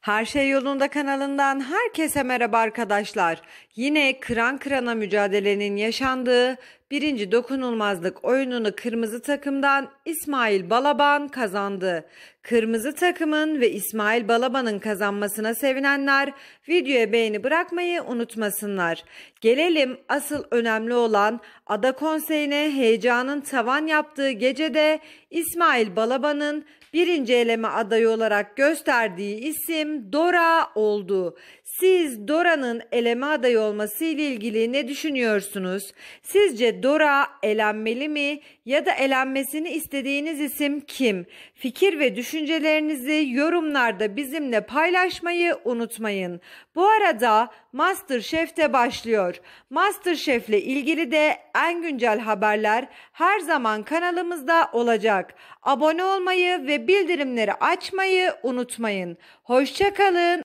Her Şey Yolunda kanalından herkese merhaba arkadaşlar. Yine kıran kırana mücadelenin yaşandığı birinci dokunulmazlık oyununu kırmızı takımdan İsmail Balaban kazandı. Kırmızı takımın ve İsmail Balaban'ın kazanmasına sevinenler videoya beğeni bırakmayı unutmasınlar. Gelelim asıl önemli olan Ada Konseyi'ne heyecanın tavan yaptığı gecede İsmail Balaban'ın birinci eleme adayı olarak gösterdiği isim Dora oldu. Siz Dora'nın eleme adayı olması ile ilgili ne düşünüyorsunuz? Sizce Dora elenmeli mi ya da elenmesini istediğiniz isim kim? Fikir ve düşüncelerinizi yorumlarda bizimle paylaşmayı unutmayın. Bu arada MasterChef de başlıyor. MasterChef ile ilgili de en güncel haberler her zaman kanalımızda olacak. Abone olmayı ve bildirimleri açmayı unutmayın. Hoşçakalın.